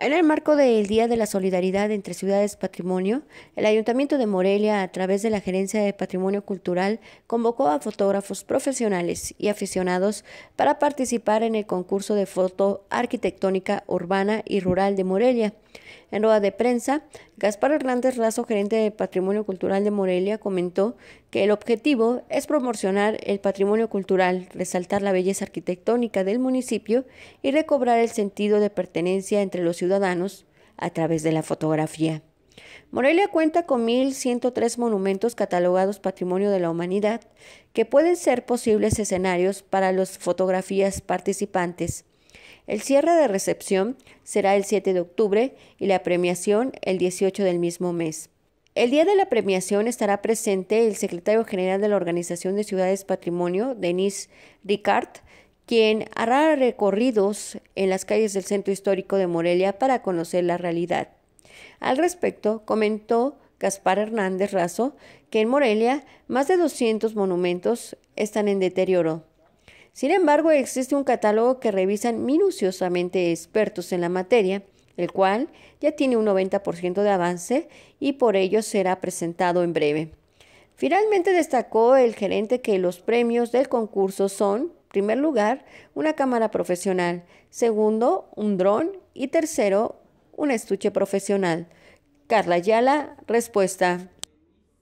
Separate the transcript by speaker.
Speaker 1: En el marco del Día de la Solidaridad entre Ciudades Patrimonio, el Ayuntamiento de Morelia, a través de la Gerencia de Patrimonio Cultural, convocó a fotógrafos profesionales y aficionados para participar en el concurso de foto arquitectónica urbana y rural de Morelia. En rueda de prensa, Gaspar Hernández Razo, gerente de Patrimonio Cultural de Morelia, comentó que el objetivo es promocionar el patrimonio cultural, resaltar la belleza arquitectónica del municipio y recobrar el sentido de pertenencia entre los ciudadanos ciudadanos a través de la fotografía. Morelia cuenta con 1.103 monumentos catalogados Patrimonio de la Humanidad que pueden ser posibles escenarios para las fotografías participantes. El cierre de recepción será el 7 de octubre y la premiación el 18 del mismo mes. El día de la premiación estará presente el secretario general de la Organización de Ciudades Patrimonio, Denis Ricard, quien hará recorridos en las calles del centro histórico de Morelia para conocer la realidad. Al respecto, comentó Gaspar Hernández Razo que en Morelia más de 200 monumentos están en deterioro. Sin embargo, existe un catálogo que revisan minuciosamente expertos en la materia, el cual ya tiene un 90% de avance y por ello será presentado en breve. Finalmente destacó el gerente que los premios del concurso son primer lugar, una cámara profesional, segundo, un dron y tercero, un estuche profesional. Carla Yala, respuesta.